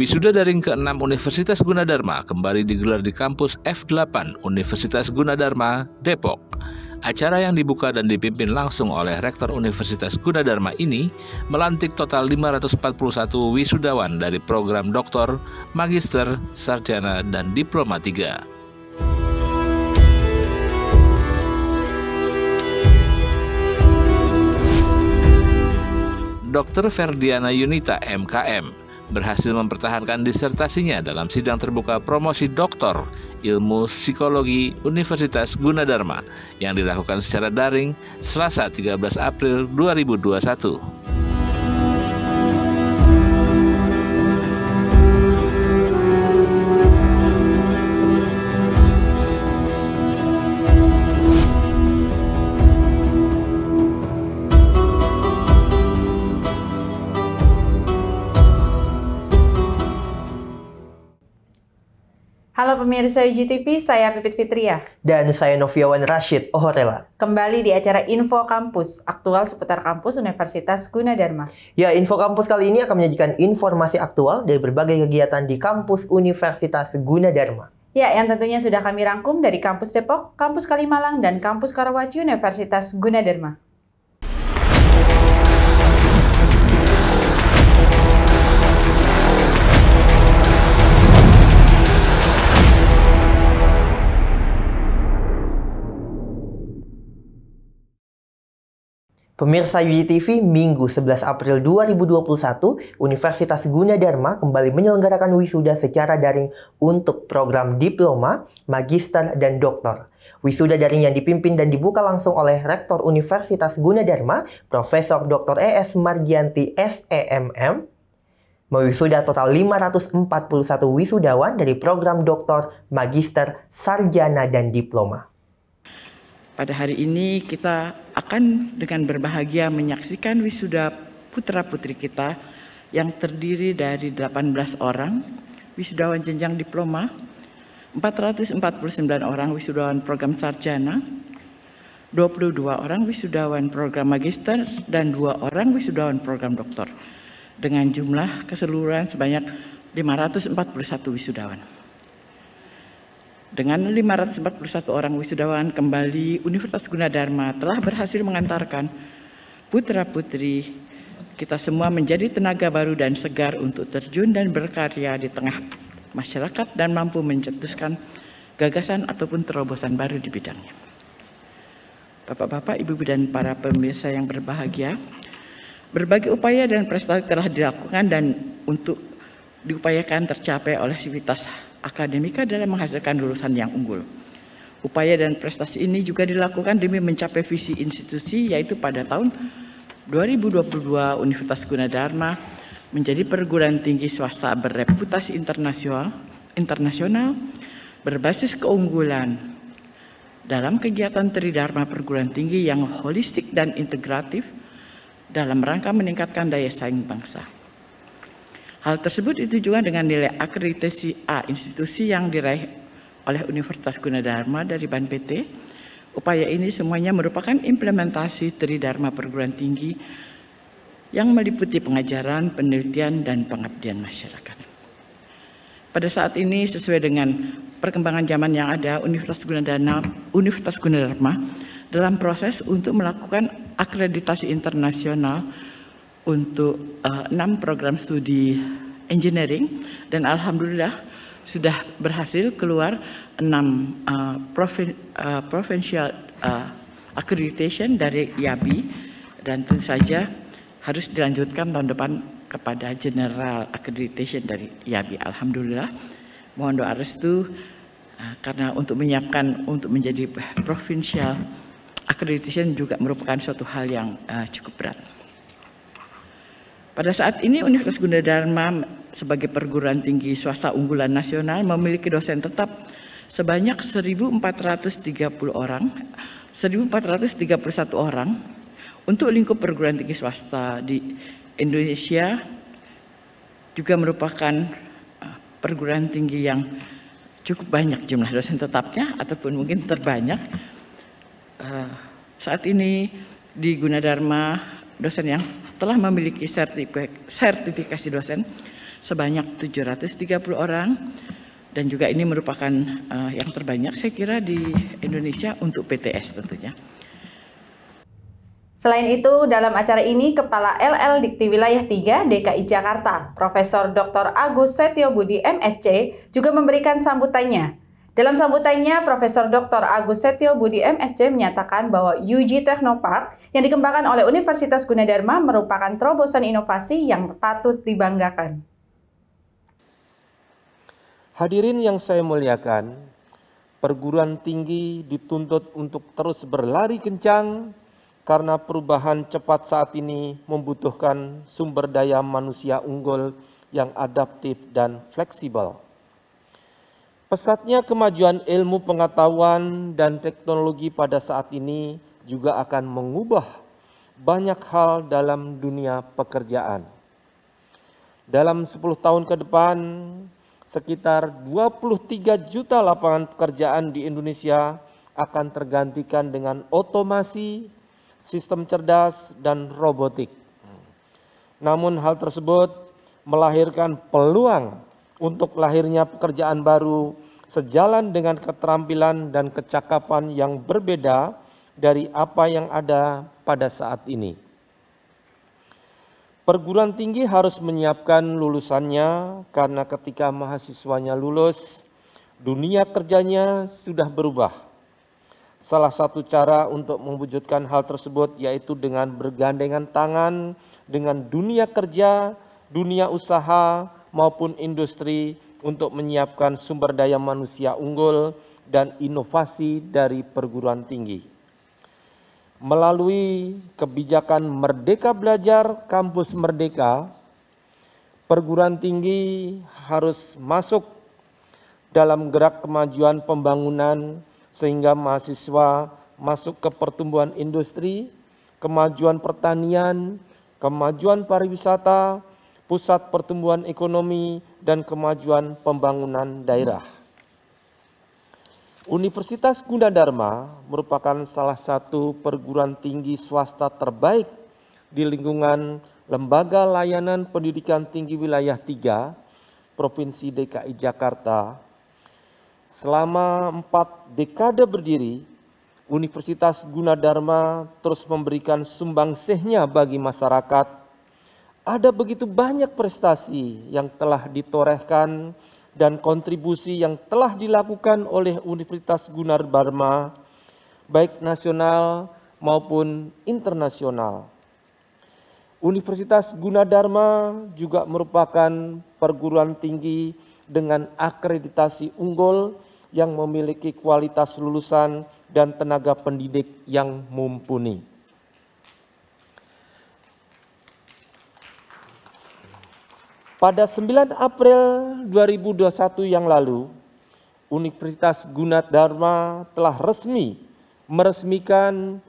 Wisuda daring ke-6 Universitas Gunadarma kembali digelar di kampus F8 Universitas Gunadarma, Depok. Acara yang dibuka dan dipimpin langsung oleh Rektor Universitas Gunadarma ini melantik total 541 wisudawan dari program doktor, magister, sarjana, dan diploma 3. Dr. Ferdiana Yunita MKM berhasil mempertahankan disertasinya dalam sidang terbuka promosi doktor ilmu psikologi Universitas Gunadarma yang dilakukan secara daring Selasa 13 April 2021. Halo pemirsa UGTV, saya Pipit Fitria. Dan saya Noviawan Rashid Ohorela. Kembali di acara Info Kampus, aktual seputar kampus Universitas Gunadarma. Ya, Info Kampus kali ini akan menyajikan informasi aktual dari berbagai kegiatan di kampus Universitas Gunadarma. Ya, yang tentunya sudah kami rangkum dari kampus Depok, kampus Kalimalang, dan kampus Karawaci Universitas Gunadarma. Pemirsa UGTV, Minggu 11 April 2021, Universitas Gunadarma kembali menyelenggarakan wisuda secara daring untuk program diploma, magister, dan doktor. Wisuda daring yang dipimpin dan dibuka langsung oleh Rektor Universitas Gunadarma, Profesor Dr. E.S. Margianti, SEMM, mewisuda total 541 wisudawan dari program doktor, magister, sarjana, dan diploma. Pada hari ini kita akan dengan berbahagia menyaksikan wisuda putra-putri kita yang terdiri dari 18 orang wisudawan jenjang diploma, 449 orang wisudawan program sarjana, 22 orang wisudawan program magister dan dua orang wisudawan program doktor dengan jumlah keseluruhan sebanyak 541 wisudawan. Dengan 541 orang wisudawan kembali, Universitas Gunadarma telah berhasil mengantarkan putra-putri kita semua menjadi tenaga baru dan segar untuk terjun dan berkarya di tengah masyarakat dan mampu mencetuskan gagasan ataupun terobosan baru di bidangnya. Bapak-bapak, ibu-ibu dan para pemirsa yang berbahagia, berbagai upaya dan prestasi telah dilakukan dan untuk diupayakan tercapai oleh sivitas akademika dalam menghasilkan lulusan yang unggul. Upaya dan prestasi ini juga dilakukan demi mencapai visi institusi yaitu pada tahun 2022 Universitas Gunadarma menjadi perguruan tinggi swasta bereputasi internasional, internasional berbasis keunggulan dalam kegiatan Tridharma perguruan tinggi yang holistik dan integratif dalam rangka meningkatkan daya saing bangsa. Hal tersebut ditujukan dengan nilai akreditasi A institusi yang diraih oleh Universitas Gunadarma dari BAN Upaya ini semuanya merupakan implementasi Tridharma perguruan tinggi yang meliputi pengajaran, penelitian, dan pengabdian masyarakat. Pada saat ini sesuai dengan perkembangan zaman yang ada, Universitas Gunadarma, Universitas Gunadarma dalam proses untuk melakukan akreditasi internasional untuk eh, enam program studi engineering dan alhamdulillah sudah berhasil keluar enam uh, eh, provin, uh, eh, provincial uh, accreditation dari YABI dan tentu saja harus dilanjutkan tahun depan kepada general accreditation dari YABI Alhamdulillah mohon doa restu uh, karena untuk menyiapkan untuk menjadi provincial accreditation juga merupakan suatu hal yang uh, cukup berat. Pada saat ini Universitas Gunadarma sebagai perguruan tinggi swasta unggulan nasional memiliki dosen tetap sebanyak 1.430 orang, 1.431 orang untuk lingkup perguruan tinggi swasta di Indonesia juga merupakan eh, perguruan tinggi yang cukup banyak jumlah dosen tetapnya ataupun mungkin terbanyak. Eh, saat ini di Gunadarma dosen yang telah memiliki sertifikasi dosen sebanyak 730 orang dan juga ini merupakan uh, yang terbanyak saya kira di Indonesia untuk PTS tentunya. Selain itu, dalam acara ini Kepala LL Dikti Wilayah 3 DKI Jakarta, Profesor Dr. Agus Setio Budi MSC juga memberikan sambutannya dalam sambutannya, Profesor Dr. Agus Setio Budi MSC menyatakan bahwa UG Technopark yang dikembangkan oleh Universitas Gunadarma merupakan terobosan inovasi yang patut dibanggakan. Hadirin yang saya muliakan, perguruan tinggi dituntut untuk terus berlari kencang karena perubahan cepat saat ini membutuhkan sumber daya manusia unggul yang adaptif dan fleksibel. Pesatnya kemajuan ilmu pengetahuan dan teknologi pada saat ini juga akan mengubah banyak hal dalam dunia pekerjaan. Dalam 10 tahun ke depan, sekitar 23 juta lapangan pekerjaan di Indonesia akan tergantikan dengan otomasi, sistem cerdas, dan robotik. Namun hal tersebut melahirkan peluang untuk lahirnya pekerjaan baru sejalan dengan keterampilan dan kecakapan yang berbeda dari apa yang ada pada saat ini. Perguruan tinggi harus menyiapkan lulusannya karena ketika mahasiswanya lulus, dunia kerjanya sudah berubah. Salah satu cara untuk mewujudkan hal tersebut yaitu dengan bergandengan tangan dengan dunia kerja, dunia usaha, maupun industri untuk menyiapkan sumber daya manusia unggul dan inovasi dari perguruan tinggi. Melalui kebijakan Merdeka Belajar Kampus Merdeka, perguruan tinggi harus masuk dalam gerak kemajuan pembangunan sehingga mahasiswa masuk ke pertumbuhan industri, kemajuan pertanian, kemajuan pariwisata, pusat pertumbuhan ekonomi dan kemajuan pembangunan daerah. Universitas Gunadarma merupakan salah satu perguruan tinggi swasta terbaik di lingkungan Lembaga Layanan Pendidikan Tinggi Wilayah 3 Provinsi DKI Jakarta. Selama empat dekade berdiri, Universitas Gunadarma terus memberikan sumbangsihnya bagi masyarakat ada begitu banyak prestasi yang telah ditorehkan dan kontribusi yang telah dilakukan oleh Universitas Gunar Barma, baik nasional maupun internasional. Universitas Gunadarma juga merupakan perguruan tinggi dengan akreditasi unggul yang memiliki kualitas lulusan dan tenaga pendidik yang mumpuni. Pada 9 April 2021 yang lalu, Universitas Gunadharma telah resmi meresmikan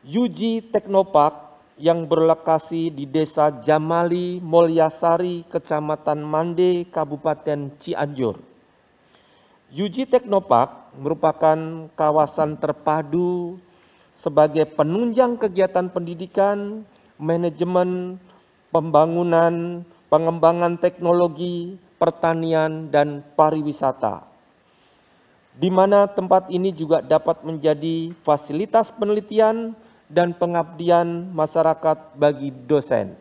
Yuji Teknopark yang berlokasi di Desa Jamali, Mulyasari, Kecamatan Mande, Kabupaten Cianjur. Yuji Teknopark merupakan kawasan terpadu sebagai penunjang kegiatan pendidikan, manajemen, pembangunan, pengembangan teknologi, pertanian, dan pariwisata. Di mana tempat ini juga dapat menjadi fasilitas penelitian dan pengabdian masyarakat bagi dosen.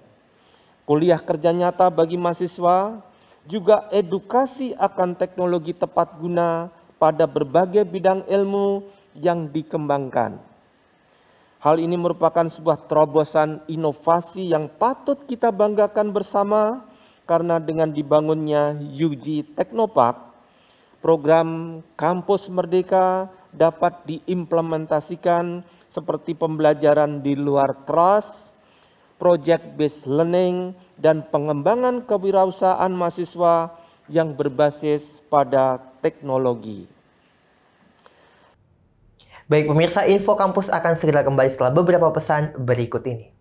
Kuliah kerja nyata bagi mahasiswa, juga edukasi akan teknologi tepat guna pada berbagai bidang ilmu yang dikembangkan. Hal ini merupakan sebuah terobosan inovasi yang patut kita banggakan bersama karena dengan dibangunnya UG Teknopark, program Kampus Merdeka dapat diimplementasikan seperti pembelajaran di luar kelas, project based learning, dan pengembangan kewirausahaan mahasiswa yang berbasis pada teknologi. Baik pemirsa, info kampus akan segera kembali setelah beberapa pesan berikut ini.